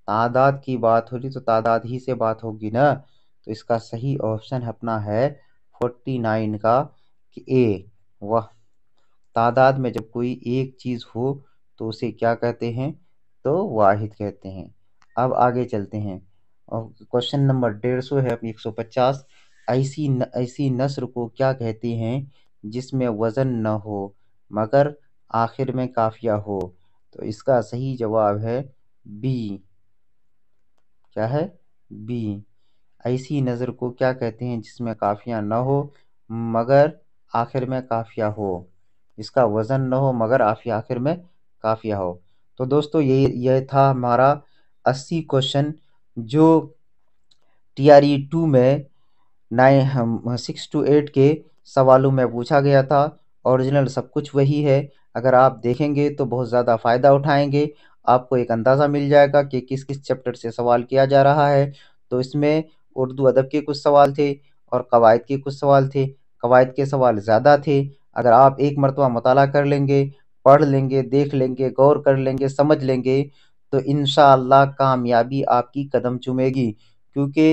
[SPEAKER 1] तादाद की बात हो रही तो तादाद ही से बात होगी ना तो इसका सही ऑप्शन अपना है फोर्टी नाइन का कि ए वाह तादाद में जब कोई एक चीज़ हो तो उसे क्या कहते हैं तो वाहिद कहते हैं अब आगे चलते हैं और क्वेश्चन नंबर डेढ़ सौ है एक सौ पचास ऐसी न, ऐसी नसर को क्या कहते हैं जिसमें वज़न न हो मगर आखिर में काफिया हो तो इसका सही जवाब है बी क्या है बी ऐसी नज़र को क्या कहते हैं जिसमें काफिया न हो मगर आखिर में काफिया हो इसका वज़न न हो मगर आफिया आखिर में काफिया हो तो दोस्तों ये यह था हमारा अस्सी क्वेश्चन जो टी आर ई टू में नाइन सिक्स टू एट के सवालों में पूछा गया था ओरिजिनल सब कुछ वही है अगर आप देखेंगे तो बहुत ज़्यादा फ़ायदा उठाएंगे आपको एक अंदाज़ा मिल जाएगा कि किस किस चैप्टर से सवाल किया जा रहा है तो इसमें उर्दू अदब के कुछ सवाल थे और कवायद के कुछ सवाल थे कवायद के सवाल ज़्यादा थे अगर आप एक मरतबा मताल कर लेंगे पढ़ लेंगे देख लेंगे गौर कर लेंगे समझ लेंगे तो इन कामयाबी आपकी कदम चुमेगी क्योंकि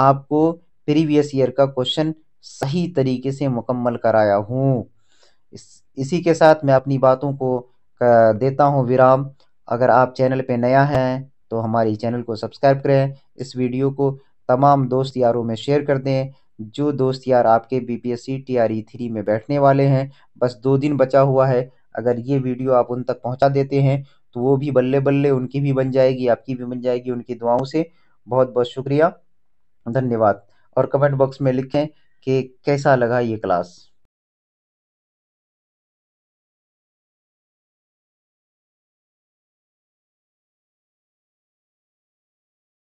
[SPEAKER 1] आपको प्रीवियस ईयर का क्वेश्चन सही तरीके से मुकम्मल कराया हूँ इस, इसी के साथ मैं अपनी बातों को देता हूँ विराम अगर आप चैनल पे नया हैं तो हमारे चैनल को सब्सक्राइब करें इस वीडियो को तमाम दोस्त यारों में शेयर कर दें जो दोस्त यार आपके बी आर ई थ्री में बैठने वाले हैं बस दो दिन बचा हुआ है अगर ये वीडियो आप उन तक पहुँचा देते हैं तो वो भी बल्ले बल्ले उनकी भी बन जाएगी आपकी भी बन जाएगी उनकी दुआओं से बहुत बहुत शुक्रिया धन्यवाद और कमेंट बॉक्स में लिखें कि कैसा लगा ये क्लास